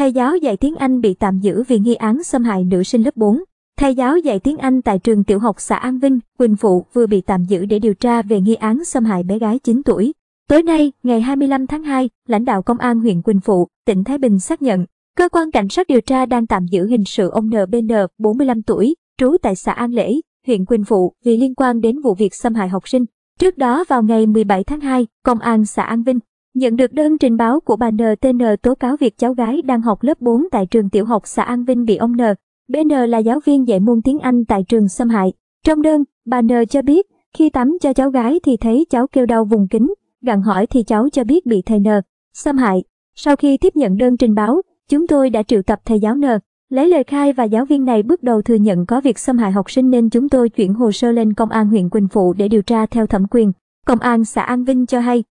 Thầy giáo dạy tiếng Anh bị tạm giữ vì nghi án xâm hại nữ sinh lớp 4. Thầy giáo dạy tiếng Anh tại trường tiểu học xã An Vinh, Quỳnh Phụ vừa bị tạm giữ để điều tra về nghi án xâm hại bé gái 9 tuổi. Tối nay, ngày 25 tháng 2, lãnh đạo công an huyện Quỳnh Phụ, tỉnh Thái Bình xác nhận, cơ quan cảnh sát điều tra đang tạm giữ hình sự ông NBN, 45 tuổi, trú tại xã An Lễ, huyện Quỳnh Phụ vì liên quan đến vụ việc xâm hại học sinh. Trước đó vào ngày 17 tháng 2, công an xã An Vinh, Nhận được đơn trình báo của bà NTN tố cáo việc cháu gái đang học lớp 4 tại trường tiểu học xã An Vinh bị ông N, BN là giáo viên dạy môn tiếng Anh tại trường xâm hại. Trong đơn, bà N cho biết, khi tắm cho cháu gái thì thấy cháu kêu đau vùng kính, gặn hỏi thì cháu cho biết bị thầy N, xâm hại. Sau khi tiếp nhận đơn trình báo, chúng tôi đã triệu tập thầy giáo N, lấy lời khai và giáo viên này bước đầu thừa nhận có việc xâm hại học sinh nên chúng tôi chuyển hồ sơ lên công an huyện Quỳnh Phụ để điều tra theo thẩm quyền. Công an xã An Vinh cho hay,